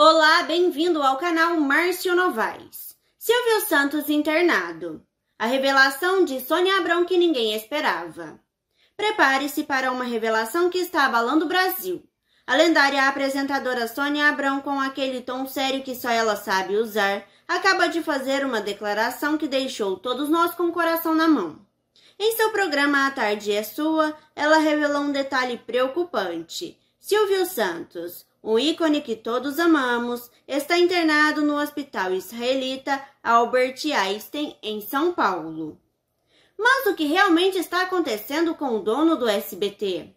Olá, bem-vindo ao canal Márcio Novaes. Silvio Santos internado. A revelação de Sônia Abrão que ninguém esperava. Prepare-se para uma revelação que está abalando o Brasil. A lendária apresentadora Sônia Abrão, com aquele tom sério que só ela sabe usar, acaba de fazer uma declaração que deixou todos nós com o coração na mão. Em seu programa A Tarde é Sua, ela revelou um detalhe preocupante Silvio Santos, um ícone que todos amamos, está internado no Hospital Israelita Albert Einstein, em São Paulo. Mas o que realmente está acontecendo com o dono do SBT?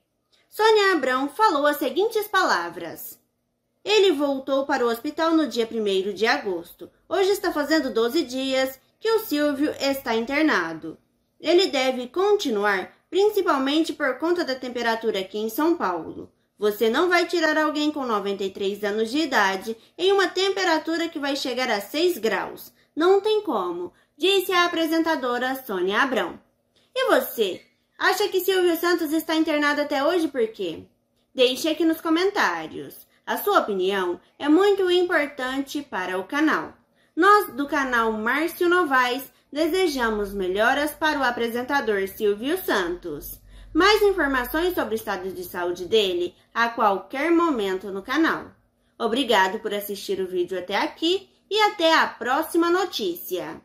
Sônia Abrão falou as seguintes palavras. Ele voltou para o hospital no dia 1 de agosto. Hoje está fazendo 12 dias que o Silvio está internado. Ele deve continuar, principalmente por conta da temperatura aqui em São Paulo. Você não vai tirar alguém com 93 anos de idade em uma temperatura que vai chegar a 6 graus. Não tem como, disse a apresentadora Sônia Abrão. E você? Acha que Silvio Santos está internado até hoje por quê? Deixe aqui nos comentários. A sua opinião é muito importante para o canal. Nós, do canal Márcio Novaes, desejamos melhoras para o apresentador Silvio Santos mais informações sobre o estado de saúde dele a qualquer momento no canal. Obrigado por assistir o vídeo até aqui e até a próxima notícia!